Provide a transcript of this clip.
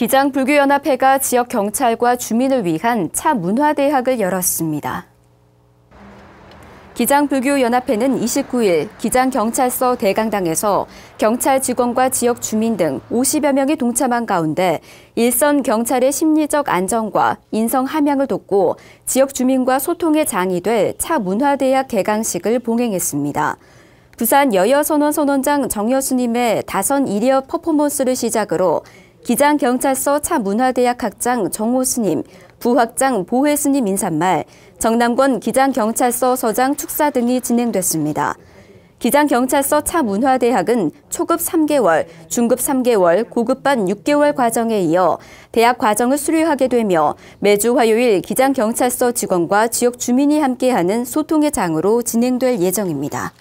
기장 불교연합회가 지역 경찰과 주민을 위한 차 문화대학을 열었습니다. 기장불교연합회는 29일 기장경찰서 대강당에서 경찰 직원과 지역 주민 등 50여 명이 동참한 가운데 일선 경찰의 심리적 안정과 인성 함양을 돕고 지역 주민과 소통의 장이 될 차문화대학 개강식을 봉행했습니다. 부산 여여선원 선원장 정여수님의 다선 일이어 퍼포먼스를 시작으로 기장경찰서 차문화대학 학장 정호스님, 부학장 보혜스님 인사말, 정남권 기장경찰서 서장 축사 등이 진행됐습니다. 기장경찰서 차문화대학은 초급 3개월, 중급 3개월, 고급반 6개월 과정에 이어 대학 과정을 수료하게 되며 매주 화요일 기장경찰서 직원과 지역 주민이 함께하는 소통의 장으로 진행될 예정입니다.